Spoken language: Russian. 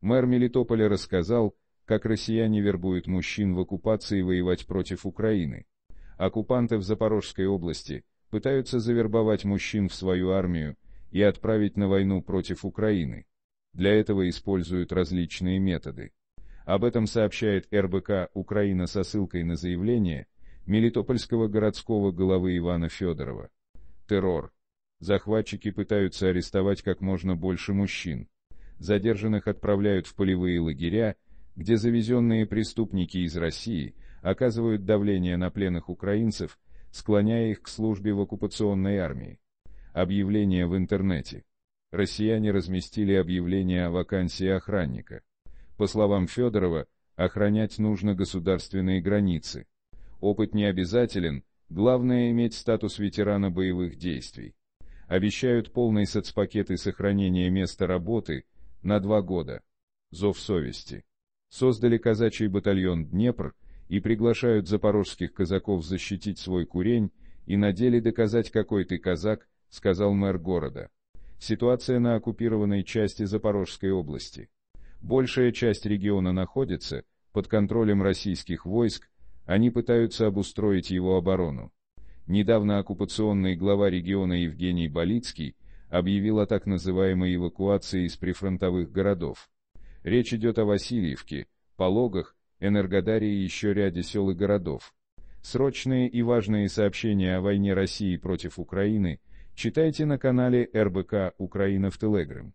Мэр Мелитополя рассказал, как россияне вербуют мужчин в оккупации воевать против Украины. Оккупанты в Запорожской области пытаются завербовать мужчин в свою армию и отправить на войну против Украины. Для этого используют различные методы. Об этом сообщает РБК «Украина» со ссылкой на заявление Мелитопольского городского головы Ивана Федорова. Террор. Захватчики пытаются арестовать как можно больше мужчин. Задержанных отправляют в полевые лагеря, где завезенные преступники из России оказывают давление на пленных украинцев, склоняя их к службе в оккупационной армии. Объявление в интернете. Россияне разместили объявление о вакансии охранника. По словам Федорова, охранять нужно государственные границы. Опыт не обязателен, главное иметь статус ветерана боевых действий. Обещают полный соцпакет и сохранение места работы – на два года. Зов совести. Создали казачий батальон «Днепр» и приглашают запорожских казаков защитить свой курень и на деле доказать, какой ты казак, сказал мэр города. Ситуация на оккупированной части Запорожской области. Большая часть региона находится под контролем российских войск, они пытаются обустроить его оборону. Недавно оккупационный глава региона Евгений Болицкий объявил о так называемой эвакуации из прифронтовых городов. Речь идет о Васильевке, Пологах, Энергодаре и еще ряде сел и городов. Срочные и важные сообщения о войне России против Украины читайте на канале РБК «Украина в Телеграм».